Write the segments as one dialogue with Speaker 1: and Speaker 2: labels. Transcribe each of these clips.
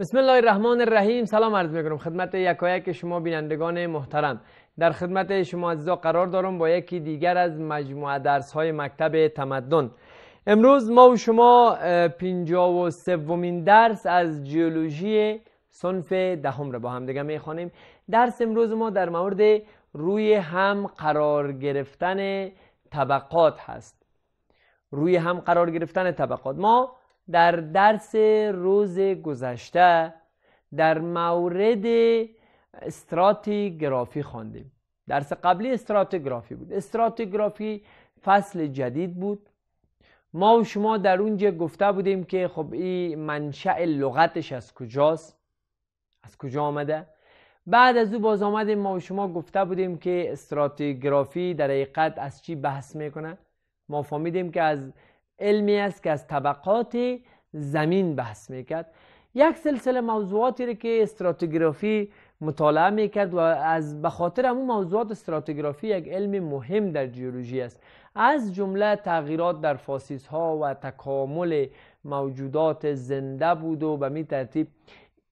Speaker 1: بسم الله الرحمن الرحیم سلام عرض میکنم خدمت یکایک شما بینندگان محترم در خدمت شما عزیزا قرار دارم با یکی دیگر از مجموعه درس های مکتب تمدن امروز ما و شما پینجا و سومین درس از جیولوژی صنف دهم را با هم دیگه خوانیم درس امروز ما در مورد روی هم قرار گرفتن طبقات هست روی هم قرار گرفتن طبقات ما در درس روز گذشته در مورد استراتیگرافی خواندیم درس قبلی استراتیگرافی بود استراتیگرافی فصل جدید بود ما و شما در اونجا گفته بودیم که خب این منشأ لغتش از کجاست از کجا آمده بعد از او باز آمدیم ما و شما گفته بودیم که استراتیگرافی در حقیقت از چی بحث میکنه ما فهمیدیم که از علمی است که از طبقات زمین بحث میکرد یک سلسله موضوعاتی رو که استراتیگرافی مطالعه میکرد و از به خاطر همون موضوعات استراتیگرافی یک علم مهم در جیولوژی است از جمله تغییرات در فاسیس ها و تکامل موجودات زنده بود و به می ترتیب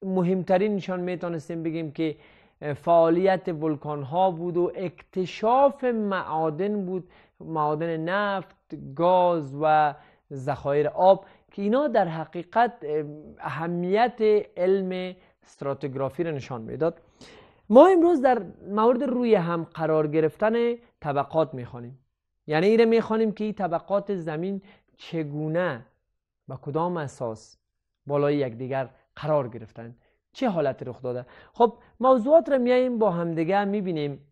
Speaker 1: مهمترین نشان میتونستیم بگیم که فعالیت ولکان ها بود و اکتشاف معادن بود معادن نفت گاز و ذخایر آب که اینا در حقیقت اهمیت علم استراتوگرافی را نشان میداد ما امروز در مورد روی هم قرار گرفتن طبقات میخوانیم یعنی ایره میخوانیم که این طبقات زمین چگونه و کدام اساس بالای یکدیگر قرار گرفتند چه حالت رخ داده خب موضوعات رو میاییم با همدیگه میبینیم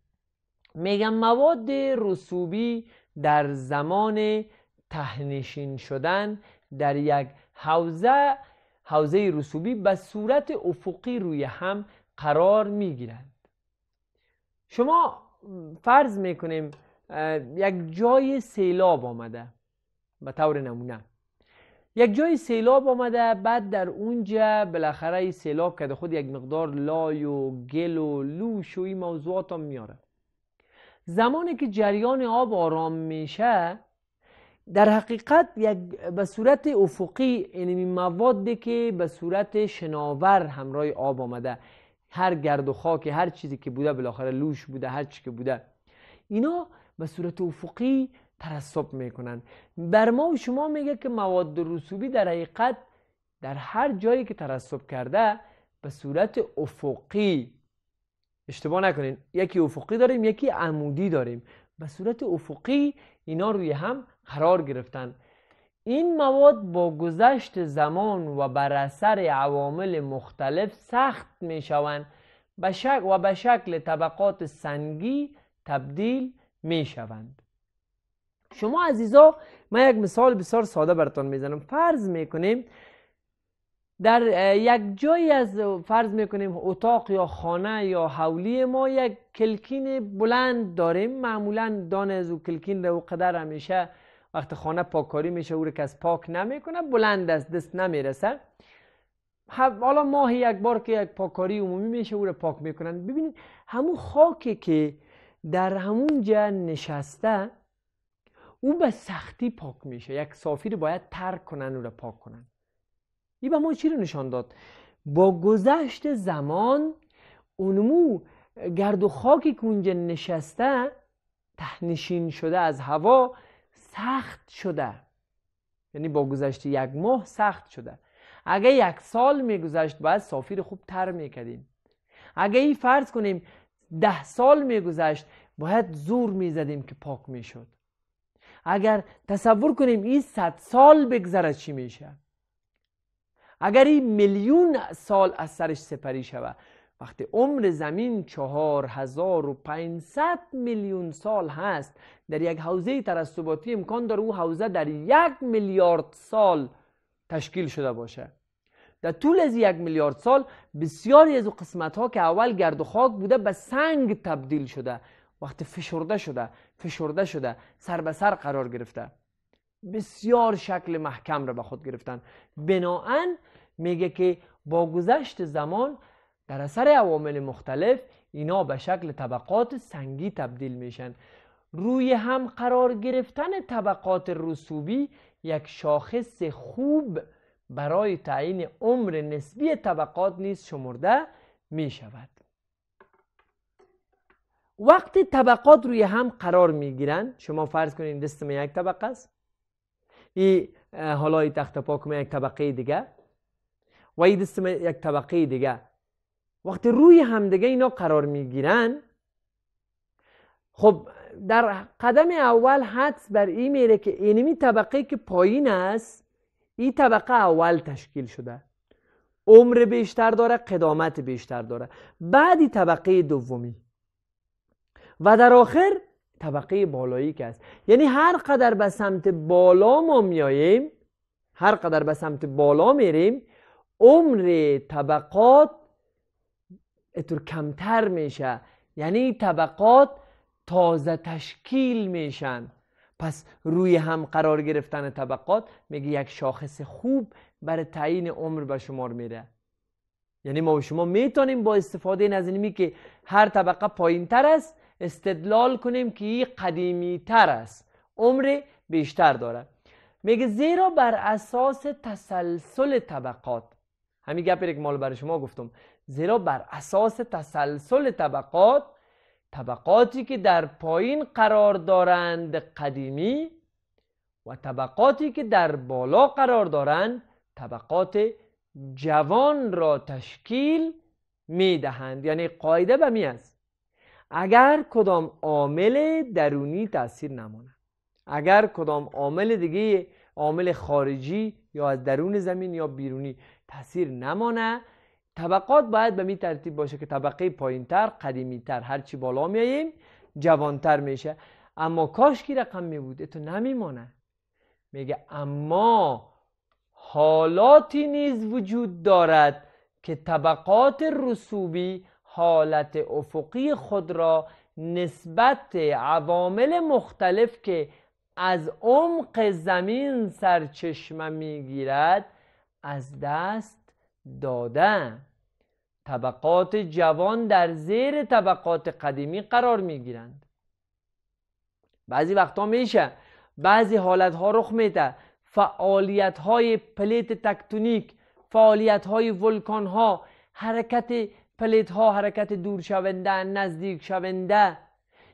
Speaker 1: میگم مواد رسوبی در زمان تهنشین شدن در یک حوزه حوزه رسوبی به صورت افقی روی هم قرار میگیرند شما فرض میکنیم یک جای سیلاب آمده به طور نمونه یک جای سیلاب آمده بعد در اونجا بالاخره سیلاب کرده خود یک مقدار لای و گل و لوش و این موضوعات هم میاره زمانی که جریان آب آرام میشه در حقیقت یک به صورت افقی یعنی موادی که به صورت شناور همراه آب آمده هر گرد و خاک هر چیزی که بوده بالاخره لوش بوده هر چی که بوده اینا به صورت افقی ترسب میکنن بر ما و شما میگه که مواد رسوبی در حقیقت در هر جایی که ترسب کرده به صورت افقی اشتباه نکنین یکی افقی داریم یکی عمودی داریم به صورت افقی اینا روی هم قرار گرفتن این مواد با گذشت زمان و بر اثر عوامل مختلف سخت می و به شکل طبقات سنگی تبدیل می شوند شما عزیزا من یک مثال بسیار ساده براتان میزنم فرض میکنیم در یک جایی از فرض میکنیم اتاق یا خانه یا حولی ما یک کلکین بلند داریم معمولا دانه از او کلکین رو قدر همیشه وقتی خانه پاکاری میشه او رو کس پاک نمیکنه بلند است دست نمیرسه حالا ماهی یک بار که یک پاکاری عمومی میشه او رو پاک میکنن ببینید همون خاکی که در همون جا نشسته او به سختی پاک میشه یک صافی رو باید ترک کنن او را پاک کنن این به ما چی رو نشان داد با گذشت زمان اونمو گرد و خاکی که اونجا نشسته تهنشین شده از هوا سخت شده یعنی با گذشت یک ماه سخت شده اگه یک سال میگذشت باید سافیر خوب تر میکردیم اگه این فرض کنیم ده سال میگذشت باید زور میزدیم که پاک میشد اگر تصور کنیم این صد سال بگذره چی میشه اگر این میلیون سال از سرش سپری شود وقتی عمر زمین چهار، هزار 4500 میلیون سال هست در یک حوزه ترسباتی امکان داره او حوزه در یک میلیارد سال تشکیل شده باشه در طول از یک میلیارد سال بسیاری از قسمت ها که اول گرد و خاک بوده به سنگ تبدیل شده وقتی فشرده شده فشرده شده سر به سر قرار گرفته بسیار شکل محکم را به خود گرفتن بناهن میگه که با گذشت زمان در اثر عوامل مختلف اینا به شکل طبقات سنگی تبدیل میشن روی هم قرار گرفتن طبقات رسوبی یک شاخص خوب برای تعیین عمر نسبی طبقات نیز شمرده می شود وقتی طبقات روی هم قرار میگیرن شما فرض کنید دست یک طبقه است این حالا تخت پاک یک طبقه دیگه و این دست یک طبقه دیگه وقتی روی همدیگه اینا قرار میگیرن خب در قدم اول حدس بر یعنی این میره که اینمی طبقه که پایین است این طبقه اول تشکیل شده عمر بیشتر داره قدامت بیشتر داره بعدی طبقه دومی و در آخر طبقه بالایی که است یعنی هر قدر به سمت بالا ما میاییم هر قدر به سمت بالا میریم عمر طبقات اطور کمتر میشه یعنی طبقات تازه تشکیل میشن پس روی هم قرار گرفتن طبقات میگه یک شاخص خوب برای تعیین عمر به شمار میره یعنی ما و شما میتونیم با استفاده این از که هر طبقه پایین تر است استدلال کنیم که قدیمی تر است عمر بیشتر داره میگه زیرا بر اساس تسلسل طبقات همین گپ که مال برای شما گفتم زیرا بر اساس تسلسل طبقات طبقاتی که در پایین قرار دارند قدیمی و طبقاتی که در بالا قرار دارند طبقات جوان را تشکیل میدهند یعنی قاعده به می است اگر کدام عامل درونی تاثیر نماند اگر کدام عامل دیگه عامل خارجی یا از درون زمین یا بیرونی تاثیر نمانه طبقات باید به می ترتیب باشه که طبقه پایین تر قدیمی تر هرچی بالا میاییم جوانتر میشه اما کاش کی رقم می بود تو نمیمانه میگه اما حالاتی نیز وجود دارد که طبقات رسوبی حالت افقی خود را نسبت عوامل مختلف که از عمق زمین سرچشمه میگیرد از دست داده طبقات جوان در زیر طبقات قدیمی قرار میگیرند بعضی وقتا میشه بعضی حالت ها رخ میده فعالیت های پلیت تکتونیک فعالیت های ولکان ها حرکت پلیت ها حرکت دور شونده نزدیک شونده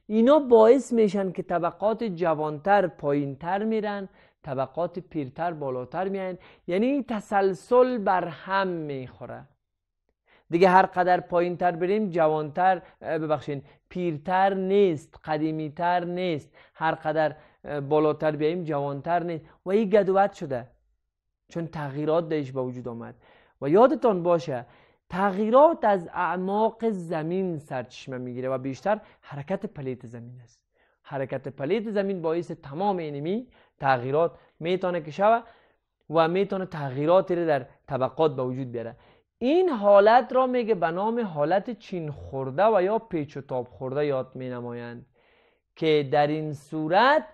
Speaker 1: اینا باعث میشن که طبقات جوانتر پایینتر میرن طبقات پیرتر بالاتر میان یعنی تسلسل بر هم میخوره دیگه هر قدر پایین تر بریم جوانتر ببخشین پیرتر نیست قدیمیتر نیست هر قدر بالاتر بیاییم جوانتر نیست و این گدوت شده چون تغییرات با به وجود آمد و یادتان باشه تغییرات از اعماق زمین سرچشمه میگیره و بیشتر حرکت پلیت زمین است حرکت پلیت زمین باعث تمام اینمی تغییرات میتونه که شوه و میتونه تغییراتی رو در طبقات به وجود بیاره این حالت را میگه به نام حالت چین خورده و یا پیچ و تاب خورده یاد می نمایند که در این صورت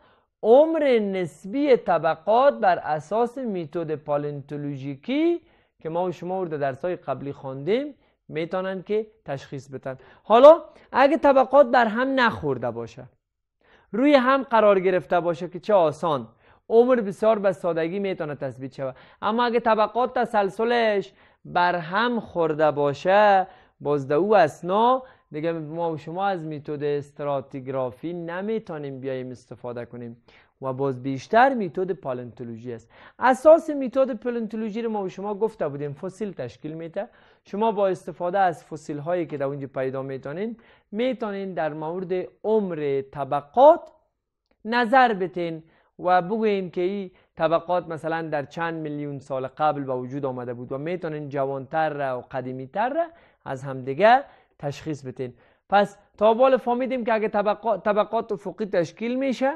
Speaker 1: عمر نسبی طبقات بر اساس میتود پالنتولوژیکی که ما و شما رو در های قبلی خواندیم میتونن که تشخیص بدن حالا اگه طبقات بر هم نخورده باشه روی هم قرار گرفته باشه که چه آسان عمر بسیار به سادگی میتونه تثبیت شود اما اگه طبقات تسلسلش بر هم خورده باشه باز او اسنا دیگه ما شما از میتود استراتیگرافی نمیتونیم بیاییم استفاده کنیم و باز بیشتر میتود پالنتولوژی است اساس میتود پالنتولوژی رو ما و شما گفته بودیم فسیل تشکیل میده شما با استفاده از فسیل هایی که در اونجا پیدا میتونین میتونین در مورد عمر طبقات نظر بتین و بگوییم که این طبقات مثلا در چند میلیون سال قبل به وجود آمده بود و میتونین جوانتر و قدیمیتر از همدیگه تشخیص بتین پس تا بالا فهمیدیم که اگه طبقات, طبقات افقی تشکیل میشه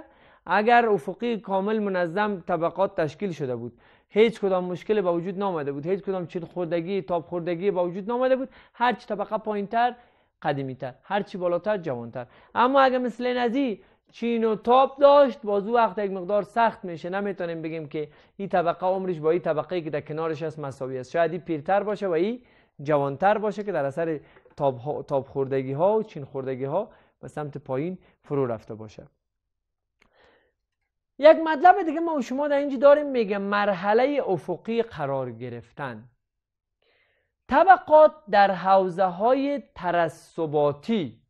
Speaker 1: اگر افقی کامل منظم طبقات تشکیل شده بود هیچ کدام مشکل با وجود نامده بود هیچ کدام چین خوردگی تاب خوردگی با وجود نامده بود هر چی طبقه پایینتر قدیمیتر هر چی بالاتر جوانتر اما اگه مثل نزی چین و تاب داشت باز وقت یک مقدار سخت میشه نمیتونیم بگیم که این طبقه عمرش با این طبقه که در کنارش هست مساوی است شاید پیرتر باشه و این جوانتر باشه که در اثر تاب, ها، خوردگی ها و چین خوردگی ها به سمت پایین فرو رفته باشه یک مطلب دیگه ما شما در اینجا داریم میگه مرحله افقی قرار گرفتن طبقات در حوزه های ترسباتی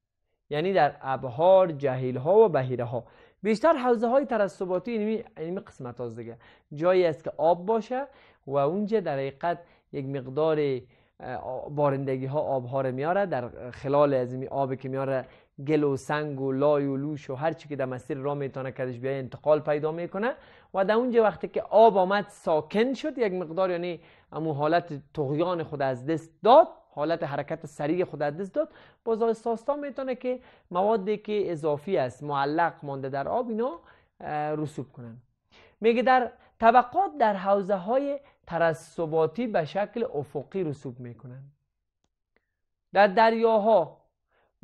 Speaker 1: یعنی در ابهار جهیل ها و بهیره ها بیشتر حوزه های ترسباتی یعنی قسمت هاست دیگه جایی است که آب باشه و اونجا در حقیقت یک مقدار بارندگی ها آبها رو میاره در خلال از این آب که میاره گل و سنگ و لای و لوش و هر چی که در مسیر را میتونه کدش بیای انتقال پیدا میکنه و در اونجا وقتی که آب آمد ساکن شد یک مقدار یعنی امو حالت تغیان خود از دست داد حالت حرکت سریع خود از دست داد باز ساستا میتونه که موادی که اضافی است معلق مانده در آب اینا رسوب کنن میگه در طبقات در حوزه های ترسباتی به شکل افقی رسوب میکنند در دریاها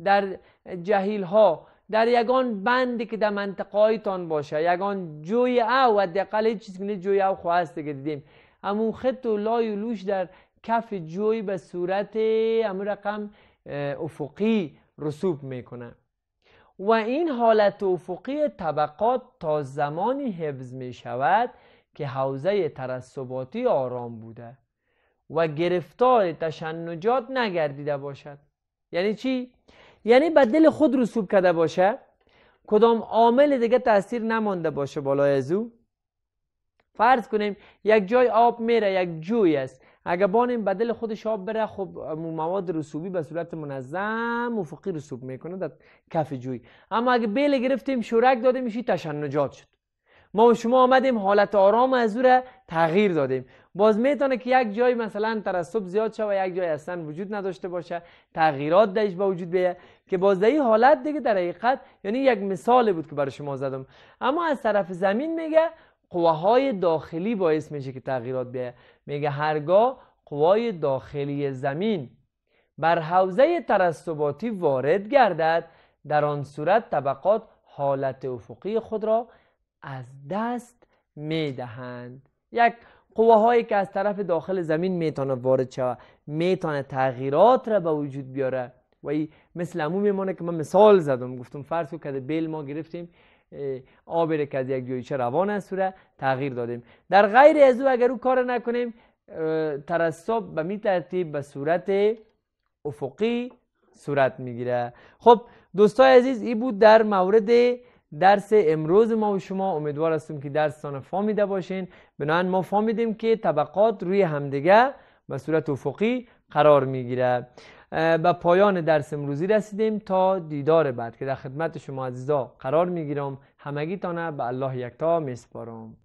Speaker 1: در جهیلها در یگان بندی که در هایتان باشه یگان جوی او و هیچ چیز که جوی او خواست که دیدیم همون خط و لای و لوش در کف جوی به صورت همون رقم افقی رسوب میکنه و این حالت افقی طبقات تا زمانی حفظ می شود که حوزه ترسباتی آرام بوده و گرفتار تشنجات نگردیده باشد یعنی چی؟ یعنی به دل خود رسوب کرده باشه کدام عامل دیگه تاثیر نمانده باشه بالای از او فرض کنیم یک جای آب میره یک جوی است اگر بانیم به دل خودش آب بره خب مواد رسوبی به صورت منظم فقی رسوب میکنه در کف جوی اما اگه بیل گرفتیم شورک داده میشی تشنجات شد ما شما آمدیم حالت آرام از او تغییر دادیم باز میتونه که یک جای مثلا ترسب زیاد شد و یک جای اصلا وجود نداشته باشه تغییرات درش به وجود بیه که باز در حالت دیگه در حقیقت یعنی یک مثال بود که برای شما زدم اما از طرف زمین میگه قوه های داخلی باعث میشه که تغییرات بیه میگه هرگاه قوای داخلی زمین بر حوزه ترسباتی وارد گردد در آن صورت طبقات حالت افقی خود را از دست می دهند یک قوه هایی که از طرف داخل زمین میتانه وارد شود میتانه تغییرات را به وجود بیاره و ای مثل امو میمانه که من مثال زدم گفتم فرض کو که بیل ما گرفتیم آب را که از یک جویچه روان است را تغییر دادیم در غیر از او اگر او کار نکنیم ترسب به می ترتیب به صورت افقی صورت میگیره خب دوستای عزیز ای بود در مورد درس امروز ما و شما امیدوار هستم که درستان فامیده باشین بنابراین ما فامیدیم که طبقات روی همدیگه به صورت افقی قرار میگیره به پایان درس امروزی رسیدیم تا دیدار بعد که در خدمت شما عزیزا قرار میگیرم همگی تانه به الله یکتا میسپارم